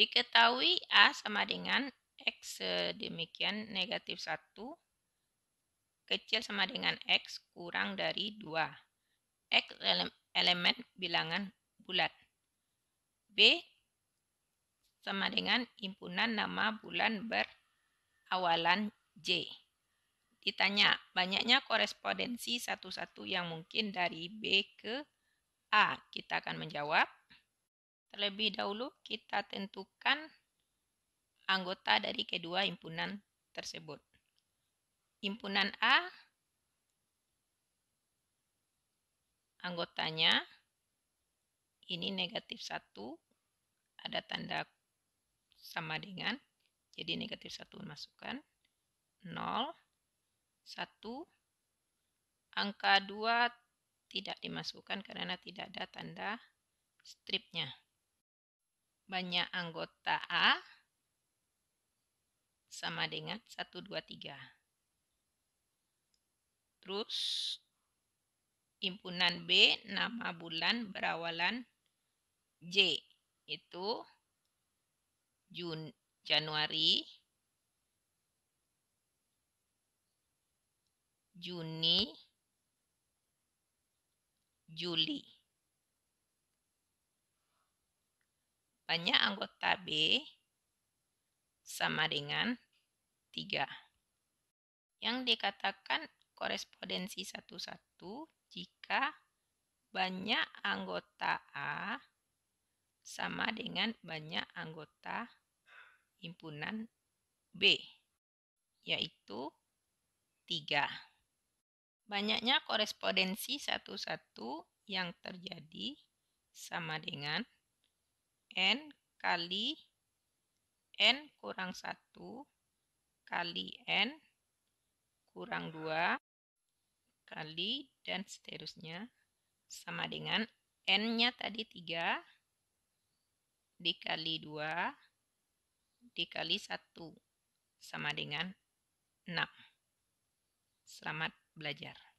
Diketahui A sama dengan X demikian negatif 1 kecil sama dengan X kurang dari 2. X elemen bilangan bulat. B sama dengan impunan nama bulan berawalan J. Ditanya, banyaknya korespondensi satu-satu yang mungkin dari B ke A. Kita akan menjawab Terlebih dahulu kita tentukan anggota dari kedua himpunan tersebut. Himpunan A anggotanya ini negatif 1 ada tanda sama dengan jadi negatif 1 masukkan 0 1 angka 2 tidak dimasukkan karena tidak ada tanda stripnya banyak anggota A sama dengan 1, 2, 3. Terus impunan B nama bulan berawalan J itu Jun Januari Juni Juli banyak anggota B sama dengan 3. Yang dikatakan korespondensi satu-satu jika banyak anggota A sama dengan banyak anggota himpunan B, yaitu 3. Banyaknya korespondensi satu-satu yang terjadi sama dengan N kali N kurang 1 kali N kurang 2 kali dan seterusnya sama dengan N-nya tadi 3 dikali 2 dikali 1 sama dengan 6. Selamat belajar.